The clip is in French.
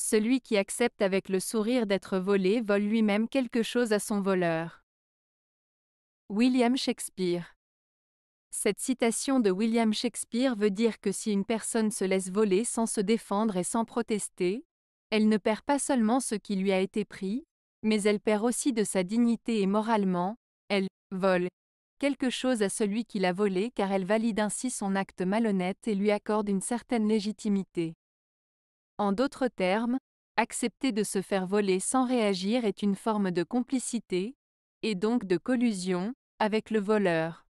celui qui accepte avec le sourire d'être volé vole lui-même quelque chose à son voleur. William Shakespeare cette citation de William Shakespeare veut dire que si une personne se laisse voler sans se défendre et sans protester, elle ne perd pas seulement ce qui lui a été pris, mais elle perd aussi de sa dignité et moralement, elle vole quelque chose à celui qui l'a volé car elle valide ainsi son acte malhonnête et lui accorde une certaine légitimité. En d'autres termes, accepter de se faire voler sans réagir est une forme de complicité, et donc de collusion, avec le voleur.